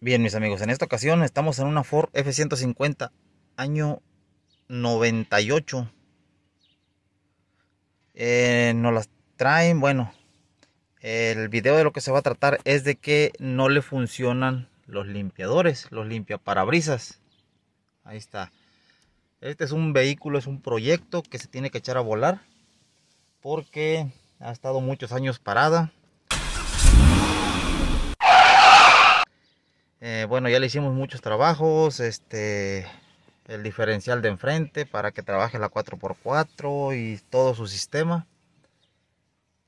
Bien, mis amigos, en esta ocasión estamos en una Ford F-150 año 98. Eh, nos las traen, bueno, el video de lo que se va a tratar es de que no le funcionan los limpiadores, los limpiaparabrisas. Ahí está. Este es un vehículo, es un proyecto que se tiene que echar a volar porque ha estado muchos años parada Eh, bueno, ya le hicimos muchos trabajos, este, el diferencial de enfrente para que trabaje la 4x4 y todo su sistema.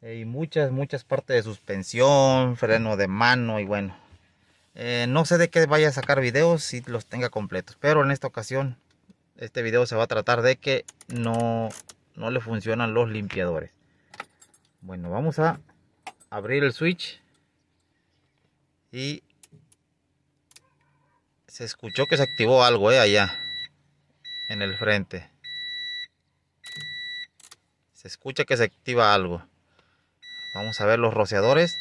Eh, y muchas, muchas partes de suspensión, freno de mano y bueno. Eh, no sé de qué vaya a sacar videos si los tenga completos, pero en esta ocasión este video se va a tratar de que no, no le funcionan los limpiadores. Bueno, vamos a abrir el switch y se escuchó que se activó algo, eh, allá. En el frente. Se escucha que se activa algo. Vamos a ver los rociadores.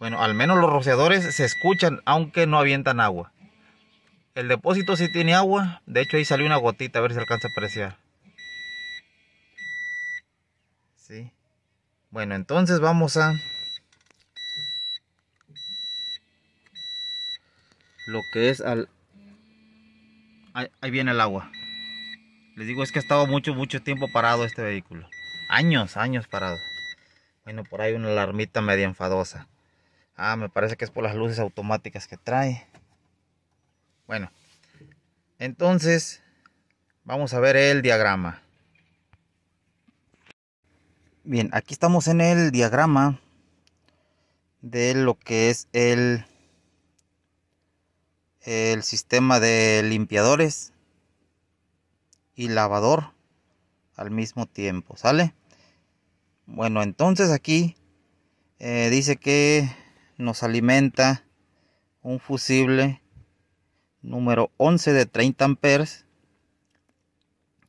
Bueno, al menos los rociadores se escuchan, aunque no avientan agua. El depósito sí tiene agua. De hecho, ahí salió una gotita, a ver si alcanza a apreciar. Sí. Bueno, entonces vamos a... lo que es al... Ahí, viene el agua. Les digo, es que ha estado mucho, mucho tiempo parado este vehículo. Años, años parado. Bueno, por ahí una alarmita media enfadosa. Ah, me parece que es por las luces automáticas que trae. Bueno, entonces vamos a ver el diagrama. Bien, aquí estamos en el diagrama de lo que es el el sistema de limpiadores y lavador al mismo tiempo, ¿sale? Bueno, entonces aquí eh, dice que nos alimenta un fusible número 11 de 30 amperes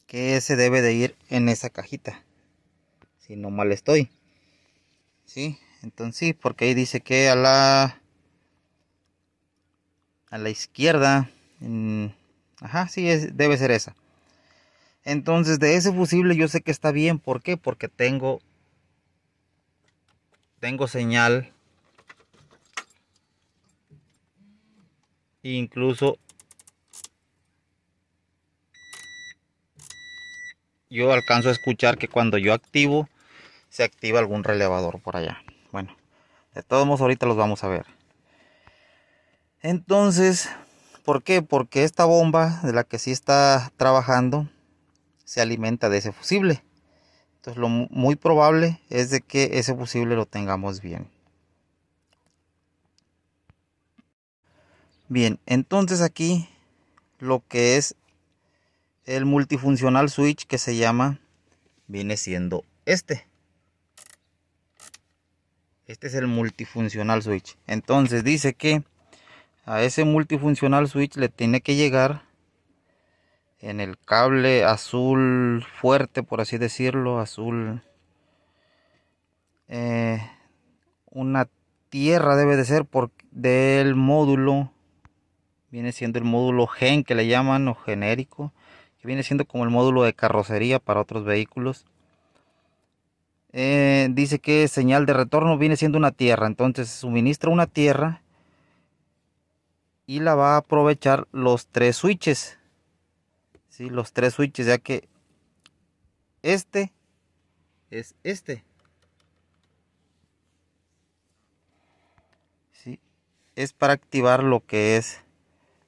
que se debe de ir en esa cajita, si no mal estoy, ¿sí? Entonces sí, porque ahí dice que a la a la izquierda. En... Ajá, sí, es, debe ser esa. Entonces, de ese fusible yo sé que está bien. ¿Por qué? Porque tengo, tengo señal. Incluso yo alcanzo a escuchar que cuando yo activo, se activa algún relevador por allá. Bueno, de todos modos ahorita los vamos a ver. Entonces, ¿por qué? Porque esta bomba de la que sí está trabajando se alimenta de ese fusible. Entonces, lo muy probable es de que ese fusible lo tengamos bien. Bien, entonces aquí lo que es el multifuncional switch que se llama viene siendo este. Este es el multifuncional switch. Entonces dice que a ese multifuncional switch le tiene que llegar en el cable azul fuerte por así decirlo azul eh, una tierra debe de ser por, del módulo viene siendo el módulo gen que le llaman o genérico que viene siendo como el módulo de carrocería para otros vehículos eh, dice que señal de retorno viene siendo una tierra entonces suministra una tierra y la va a aprovechar los tres switches. ¿sí? Los tres switches, ya que este es este. Es para activar lo que es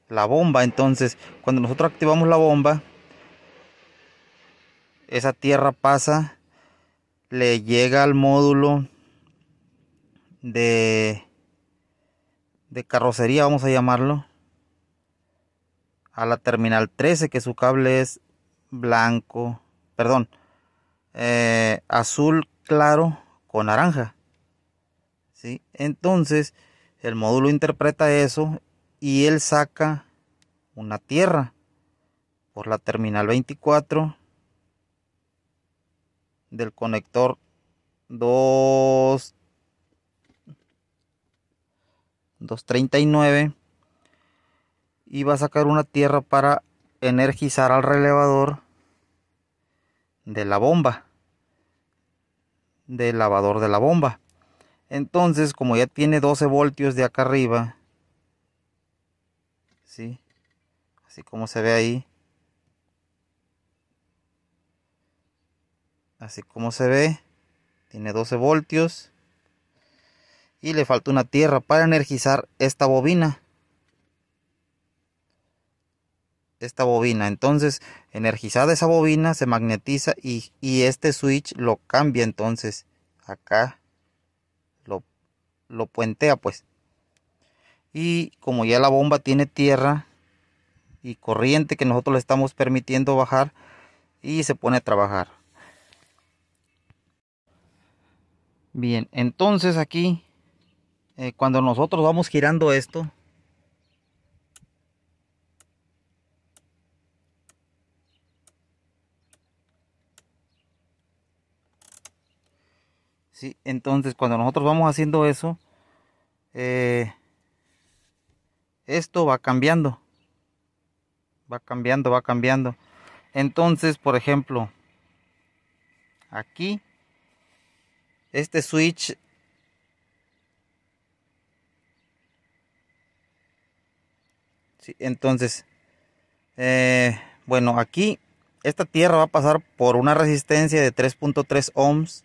la bomba. Entonces, cuando nosotros activamos la bomba, esa tierra pasa, le llega al módulo de de carrocería, vamos a llamarlo, a la terminal 13, que su cable es blanco, perdón, eh, azul claro con naranja. ¿sí? Entonces, el módulo interpreta eso y él saca una tierra por la terminal 24 del conector 2 239 y va a sacar una tierra para energizar al relevador de la bomba del lavador de la bomba entonces como ya tiene 12 voltios de acá arriba ¿sí? así como se ve ahí así como se ve tiene 12 voltios y le falta una tierra para energizar esta bobina. Esta bobina. Entonces, energizada esa bobina, se magnetiza y, este switch lo cambia entonces. Acá lo, lo puentea pues. Y como ya la bomba tiene tierra y corriente que nosotros le estamos permitiendo bajar y se pone a trabajar. Bien, entonces aquí eh, cuando nosotros vamos girando esto, ¿sí? entonces cuando nosotros vamos haciendo eso, eh, esto va cambiando, va cambiando, va cambiando. Entonces, por ejemplo, aquí, este switch entonces, eh, bueno, aquí esta tierra va a pasar por una resistencia de 3.3 ohms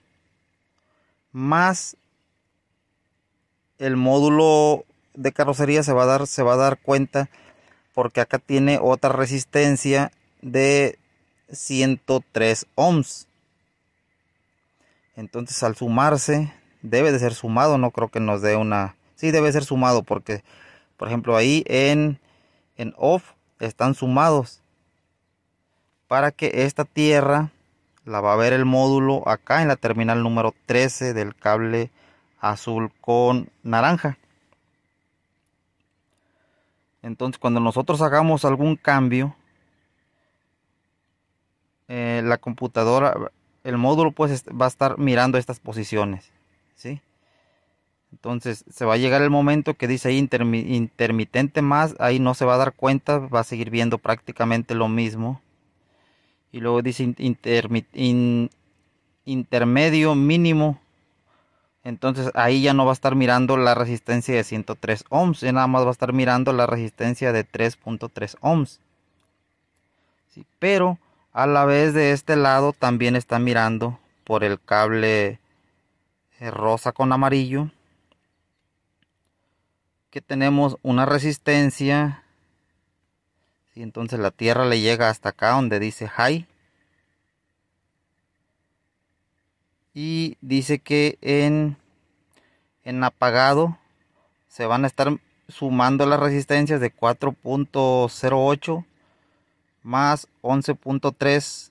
más el módulo de carrocería se va a dar, se va a dar cuenta porque acá tiene otra resistencia de 103 ohms. Entonces al sumarse, debe de ser sumado, no creo que nos dé una... Sí, debe ser sumado porque, por ejemplo, ahí en en off están sumados para que esta tierra la va a ver el módulo acá en la terminal número 13 del cable azul con naranja. Entonces cuando nosotros hagamos algún cambio, eh, la computadora, el módulo pues va a estar mirando estas posiciones. ¿sí? Entonces se va a llegar el momento que dice intermitente más, ahí no se va a dar cuenta, va a seguir viendo prácticamente lo mismo. Y luego dice intermedio mínimo. Entonces ahí ya no va a estar mirando la resistencia de 103 ohms, ya nada más va a estar mirando la resistencia de 3.3 ohms. Sí, pero a la vez de este lado también está mirando por el cable eh, rosa con amarillo que tenemos una resistencia y entonces la tierra le llega hasta acá donde dice high y dice que en en apagado se van a estar sumando las resistencias de 4.08 más 11.3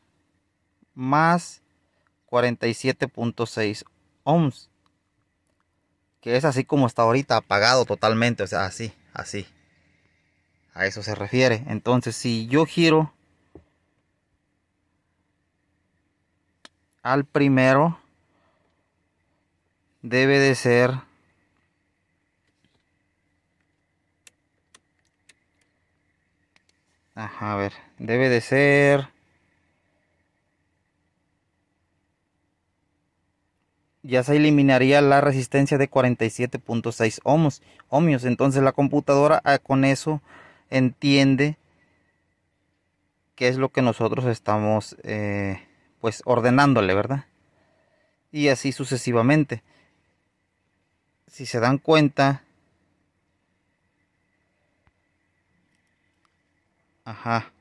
más 47.6 ohms que es así como está ahorita, apagado totalmente, o sea, así, así. A eso se refiere. Entonces, si yo giro al primero, debe de ser a ver, debe de ser ya se eliminaría la resistencia de 47.6 ohmios. Entonces la computadora ah, con eso entiende qué es lo que nosotros estamos eh, pues ordenándole, ¿verdad? Y así sucesivamente. Si se dan cuenta, Ajá.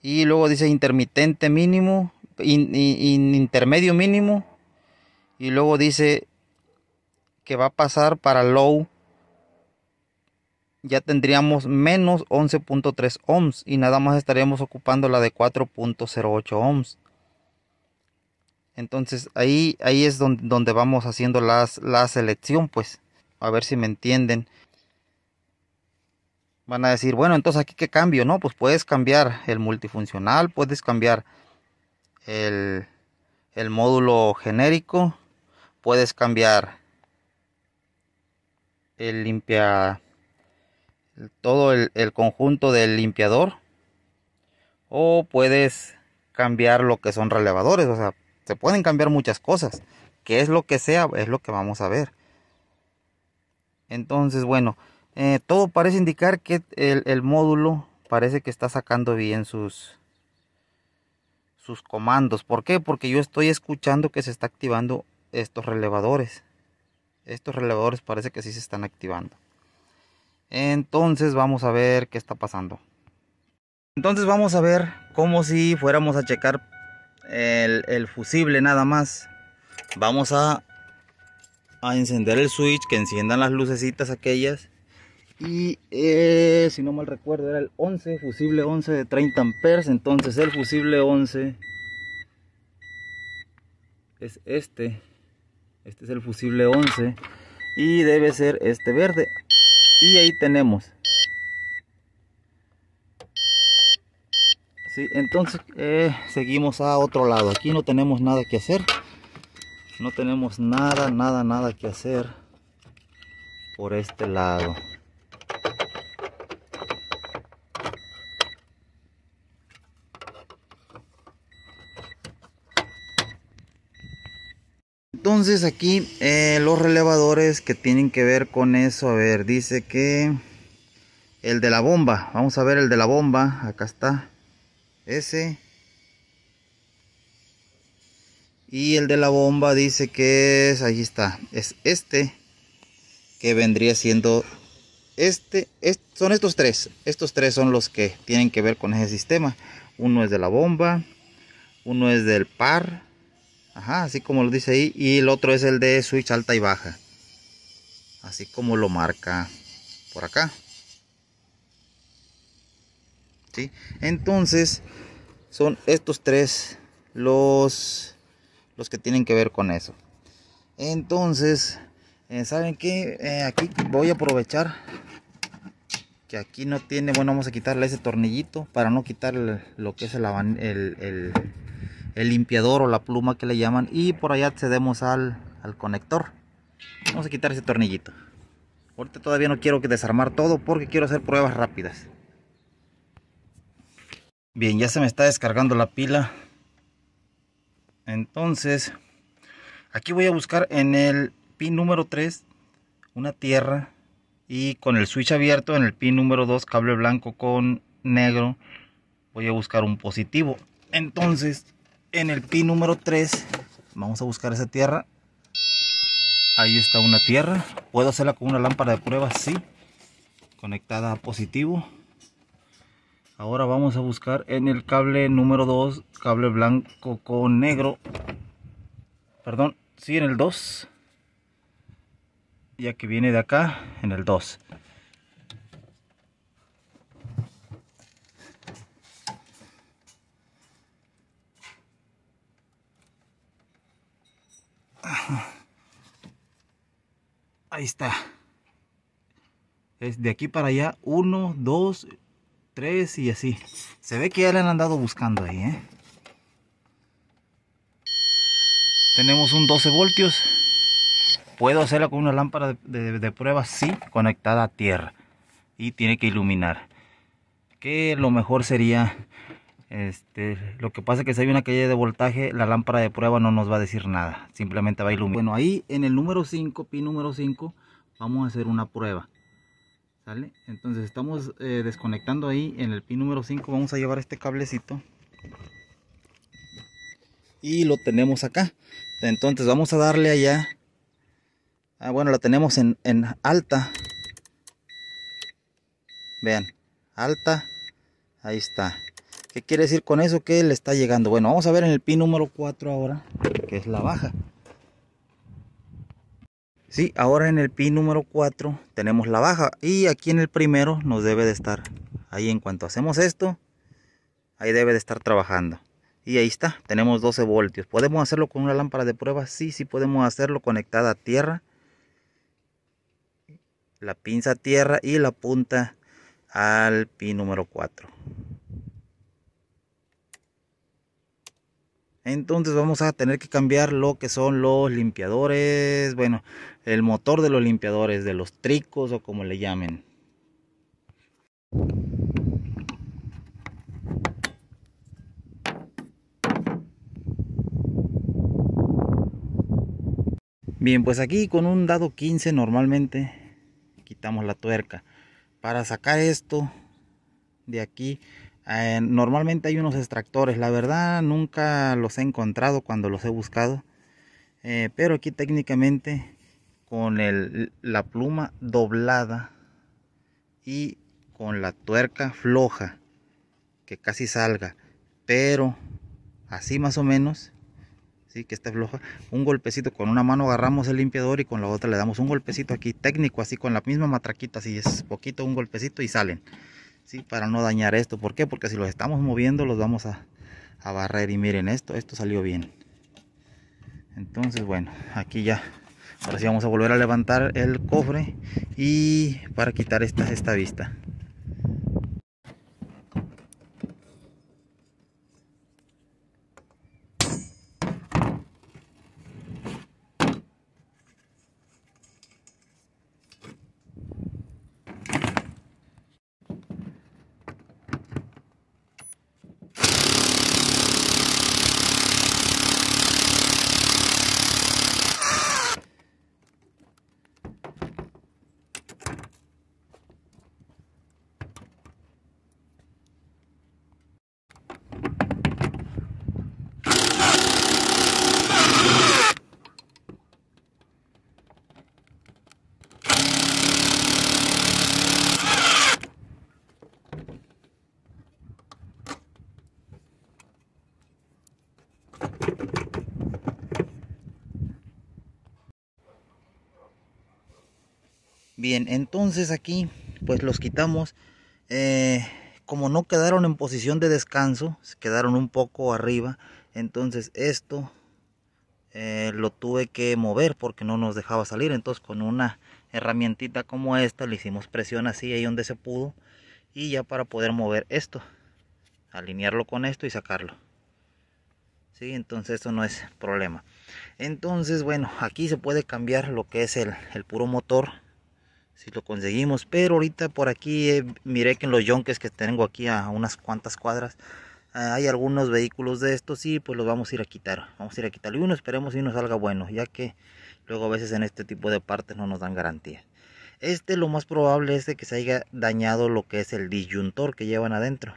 Y luego dice intermitente mínimo, Y intermedio mínimo, y luego dice que va a pasar para low. Ya tendríamos menos 11.3 ohms y nada más estaríamos ocupando la de 4.08 ohms. Entonces ahí, ahí es donde, vamos haciendo las, la selección, pues. A ver si me entienden. Van a decir, bueno, entonces aquí qué cambio, ¿no? Pues puedes cambiar el multifuncional, puedes cambiar el, el módulo genérico, puedes cambiar el limpia todo el, conjunto del limpiador o puedes cambiar lo que son relevadores o sea se pueden cambiar muchas cosas que es lo que sea es lo que vamos a ver entonces bueno eh, todo parece indicar que el, el, módulo parece que está sacando bien sus sus comandos ¿por qué? porque yo estoy escuchando que se está activando estos relevadores. Estos relevadores parece que sí se están activando. Entonces vamos a ver qué está pasando. Entonces vamos a ver como si fuéramos a checar el, fusible nada más. Vamos a, a encender el switch, que enciendan las lucecitas aquellas. Y eh, si no mal recuerdo era el 11, fusible 11 de 30 amperes. Entonces el fusible 11 es este. Este es el fusible 11 y debe ser este verde. Y ahí tenemos. Sí, entonces eh, seguimos a otro lado. Aquí no tenemos nada que hacer. No tenemos nada, nada, nada que hacer por este lado. Entonces aquí eh, los relevadores que tienen que ver con eso. A ver, dice que el de la bomba. Vamos a ver el de la bomba. Acá está. Ese. Y el de la bomba dice que es, ahí está, es este, que vendría siendo este, son estos tres, estos tres son los que tienen que ver con ese sistema. Uno es de la bomba, uno es del par Ajá, así como lo dice ahí. Y el otro es el de switch alta y baja. Así como lo marca por acá. ¿Sí? Entonces, son estos tres los, los que tienen que ver con eso. Entonces, eh, ¿saben qué? Eh, aquí voy a aprovechar que aquí no tiene, bueno, vamos a quitarle ese tornillito para no quitar lo que es el, el, el el limpiador o la pluma que le llaman y por allá accedemos al, conector vamos a quitar ese tornillito ahorita todavía no quiero que desarmar todo porque quiero hacer pruebas rápidas bien ya se me está descargando la pila entonces aquí voy a buscar en el pin número 3 una tierra y con el switch abierto en el pin número 2 cable blanco con negro voy a buscar un positivo entonces en el pin número 3 vamos a buscar esa tierra ahí está una tierra puedo hacerla con una lámpara de prueba sí conectada a positivo ahora vamos a buscar en el cable número 2 cable blanco con negro perdón sí en el 2 ya que viene de acá en el 2 Ahí está. Es de aquí para allá. Uno, dos, tres y así. Se ve que ya le han andado buscando ahí, ¿eh? Tenemos un 12 voltios. Puedo hacerlo con una lámpara de, de prueba, sí, conectada a tierra. Y tiene que iluminar. Que lo mejor sería este, lo que pasa es que si hay una caída de voltaje, la lámpara de prueba no nos va a decir nada, simplemente va a iluminar. Bueno, ahí en el número 5, pin número 5, vamos a hacer una prueba. ¿Sale? Entonces estamos eh, desconectando ahí en el pin número 5, vamos a llevar este cablecito. Y lo tenemos acá. Entonces vamos a darle allá. Ah, bueno, la tenemos en, en alta. Vean, alta. Ahí está. ¿Qué quiere decir con eso? Que le está llegando. Bueno, vamos a ver en el pin número 4 ahora, que es la baja. Sí, ahora en el pin número 4 tenemos la baja y aquí en el primero nos debe de estar. Ahí en cuanto hacemos esto, ahí debe de estar trabajando. Y ahí está, tenemos 12 voltios. ¿Podemos hacerlo con una lámpara de prueba? Sí, sí podemos hacerlo conectada a tierra. La pinza a tierra y la punta al pin número 4. Entonces vamos a tener que cambiar lo que son los limpiadores, bueno, el motor de los limpiadores, de los tricos o como le llamen. Bien, pues aquí con un dado 15 normalmente quitamos la tuerca. Para sacar esto de aquí eh, normalmente hay unos extractores, la verdad nunca los he encontrado cuando los he buscado. Eh, pero aquí técnicamente con la pluma doblada y con la tuerca floja que casi salga pero así más o menos sí que está floja un golpecito con una mano agarramos el limpiador y con la otra le damos un golpecito aquí técnico así con la misma matraquita así es poquito un golpecito y salen ¿sí? para no dañar esto. ¿Por qué? Porque si los estamos moviendo los vamos a, a barrer y miren esto, esto salió bien. Entonces bueno, aquí ya, ahora sí vamos a volver a levantar el cofre y para quitar esta, esta vista. Bien, entonces aquí pues los quitamos. Eh, como no quedaron en posición de descanso, se quedaron un poco arriba. Entonces esto eh, lo tuve que mover porque no nos dejaba salir. Entonces con una herramientita como esta le hicimos presión así ahí donde se pudo. Y ya para poder mover esto, alinearlo con esto y sacarlo. ¿Sí? Entonces esto no es problema. Entonces bueno, aquí se puede cambiar lo que es el, el puro motor si lo conseguimos. Pero ahorita por aquí eh, miré que en los yonques que tengo aquí a unas cuantas cuadras ah, hay algunos vehículos de estos y pues los vamos a ir a quitar. Vamos a ir a quitar y uno, esperemos si nos salga bueno, ya que luego a veces en este tipo de partes no nos dan garantía. Este lo más probable es de que se haya dañado lo que es el disyuntor que llevan adentro.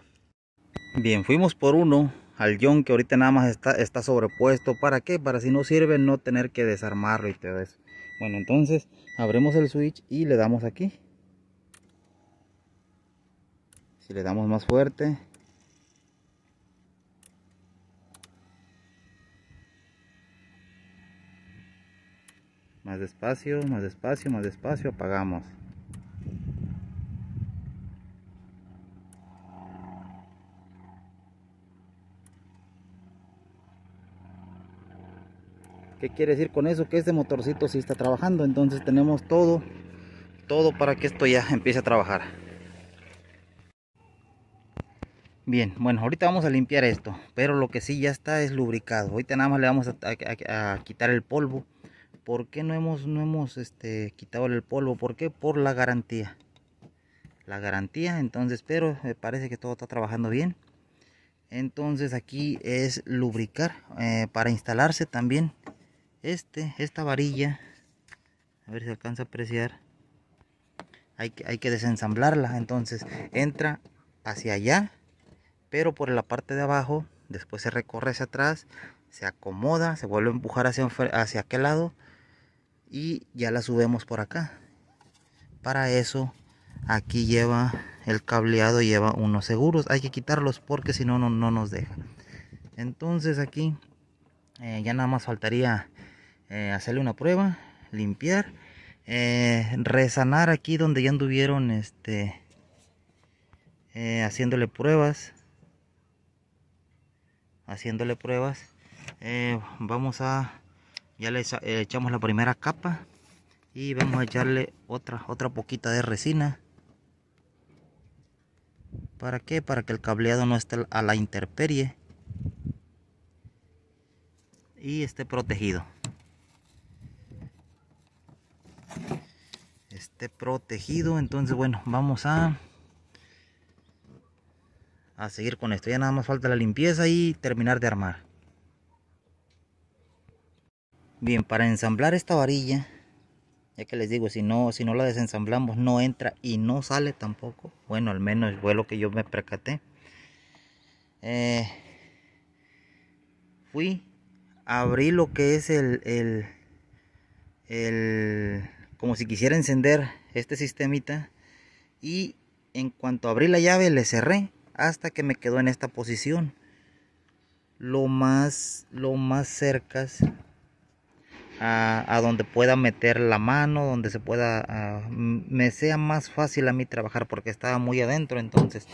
Bien, fuimos por uno al yonque, que ahorita nada más está, está sobrepuesto. ¿Para qué? Para si no sirve no tener que desarmarlo y todo eso. Bueno, entonces abrimos el switch y le damos aquí si le damos más fuerte más despacio, más despacio, más despacio, apagamos ¿Qué quiere decir con eso? Que este motorcito si está trabajando. Entonces tenemos todo, todo para que esto ya empiece a trabajar. Bien, bueno, ahorita vamos a limpiar esto. Pero lo que sí ya está es lubricado. Ahorita nada más le vamos a, quitar el polvo. ¿Por qué no hemos, no hemos este, quitado el polvo? ¿Por qué? Por la garantía. La garantía, entonces, pero me parece que todo está trabajando bien. Entonces aquí es lubricar eh, para instalarse también este, esta varilla, a ver si alcanza a apreciar, hay que, hay que desensamblarla, entonces entra hacia allá, pero por la parte de abajo, después se recorre hacia atrás, se acomoda, se vuelve a empujar hacia, hacia aquel lado y ya la subimos por acá. Para eso aquí lleva el cableado, lleva unos seguros, hay que quitarlos porque si no, no nos deja. Entonces aquí eh, ya nada más faltaría eh, hacerle una prueba, limpiar, eh, resanar aquí donde ya anduvieron este, eh, haciéndole pruebas. Haciéndole pruebas. vamos a, ya le echamos la primera capa y vamos a echarle otra, otra poquita de resina. ¿Para qué? Para que el cableado no esté a la interperie y esté protegido. protegido. Entonces, bueno, vamos a, a seguir con esto. Ya nada más falta la limpieza y terminar de armar. Bien, para ensamblar esta varilla, ya que les digo, si no, si no la desensamblamos no entra y no sale tampoco. Bueno, al menos fue lo que yo me percaté. Eh, fui, abrí lo que es el, el como si quisiera encender este sistemita y en cuanto abrí la llave le cerré hasta que me quedó en esta posición lo más lo más cercas a, donde pueda meter la mano donde se pueda me sea más fácil a mí trabajar porque estaba muy adentro entonces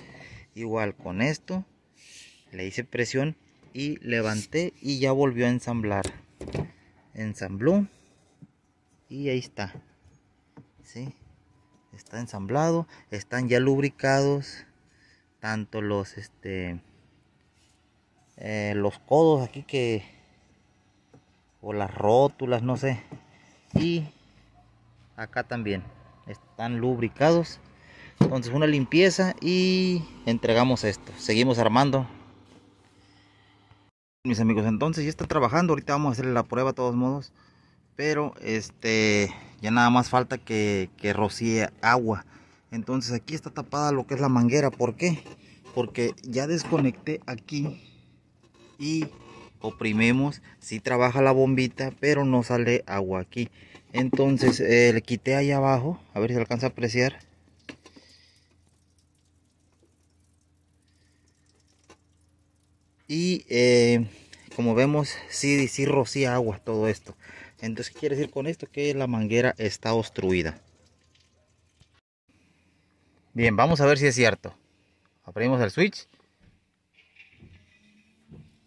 igual con esto le hice presión y levanté y ya volvió a ensamblar ensambló y ahí está Está ensamblado, están ya lubricados tanto los este eh, los codos aquí que o las rótulas, no sé. Y acá también están lubricados. Entonces una limpieza y entregamos esto. Seguimos armando mis amigos entonces ya está trabajando ahorita vamos a hacerle la prueba de todos modos pero este ya nada más falta que, que rocíe agua entonces aquí está tapada lo que es la manguera ¿por qué? porque ya desconecté aquí y oprimimos si sí trabaja la bombita pero no sale agua aquí entonces eh, le quité ahí abajo a ver si alcanza a apreciar y eh, como vemos sí, sí rocía agua todo esto entonces, quiere decir con esto? Que la manguera está obstruida. Bien, vamos a ver si es cierto. Abrimos el switch.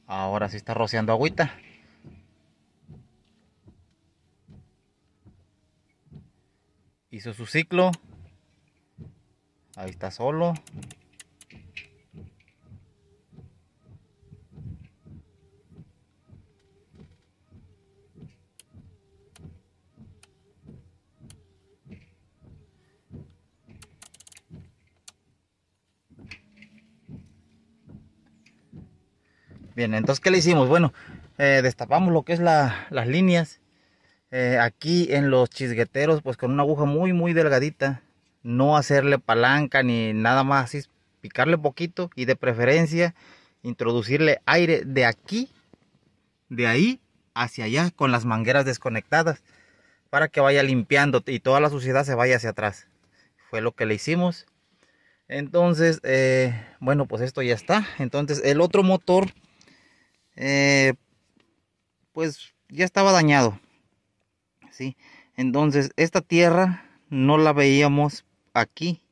Ahora sí está rociando agüita. Hizo su ciclo. Ahí está solo. entonces, ¿qué le hicimos? Bueno, eh, destapamos lo que es las líneas. Eh, aquí en los chisgueteros, pues con una aguja muy, muy delgadita. No hacerle palanca ni nada más así, picarle poquito y de preferencia introducirle aire de aquí, de ahí hacia allá con las mangueras desconectadas para que vaya limpiando y toda la suciedad se vaya hacia atrás. Fue lo que le hicimos. Entonces, eh, bueno, pues esto ya está. Entonces, el otro motor eh, pues ya estaba dañado. ¿sí? Entonces, esta tierra no la veíamos aquí.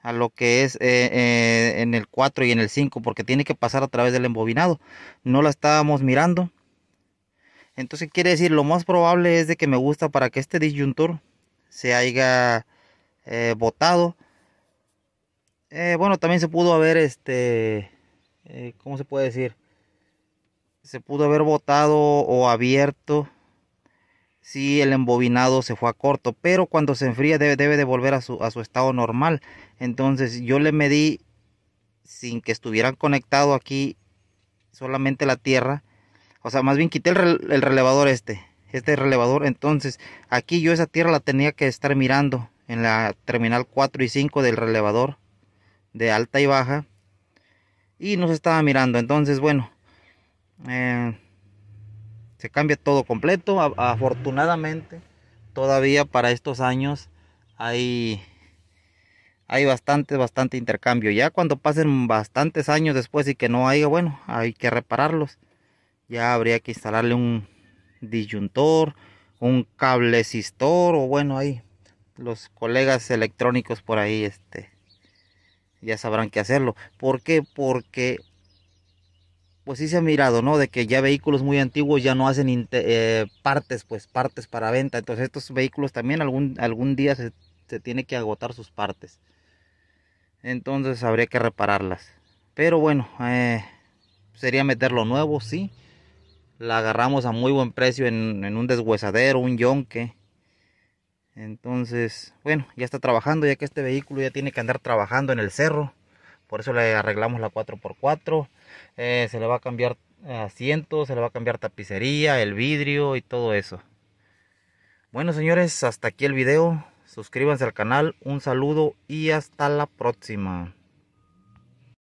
A lo que es eh, eh, en el 4 y en el 5, porque tiene que pasar a través del embobinado. No la estábamos mirando. Entonces quiere decir, lo más probable es de que me gusta para que este disyuntor se haya botado. bueno, también se pudo haber este eh, ¿cómo se puede decir? Se pudo haber botado o abierto si el embobinado se fue a corto, pero cuando se enfría debe, de volver a su, estado normal. Entonces yo le medí sin que estuvieran conectado aquí solamente la tierra. O sea, más bien quité el, el, relevador este, este relevador. Entonces aquí yo esa tierra la tenía que estar mirando en la terminal 4 y 5 del relevador de alta y baja y nos estaba mirando. Entonces, bueno, eh, se cambia todo completo. afortunadamente, todavía para estos años hay, hay bastante, bastante intercambio. Ya cuando pasen bastantes años después y que no haya, bueno, hay que repararlos. Ya habría que instalarle un disyuntor, un cablecistor o bueno, ahí los colegas electrónicos por ahí, este ya sabrán qué hacerlo. porque, Porque pues sí se ha mirado, ¿no? De que ya vehículos muy antiguos ya no hacen eh, partes, pues partes para venta. Entonces estos vehículos también algún, algún día se, se, tiene que agotar sus partes. Entonces habría que repararlas. Pero bueno, eh, sería meterlo nuevo, sí. La agarramos a muy buen precio en, en un deshuesadero, un yonque. Entonces, bueno, ya está trabajando, ya que este vehículo ya tiene que andar trabajando en el cerro. Por eso le arreglamos la 4x4. Eh, se le va a cambiar asientos, se le va a cambiar tapicería, el vidrio y todo eso. Bueno, señores, hasta aquí el video. Suscríbanse al canal, un saludo y hasta la próxima.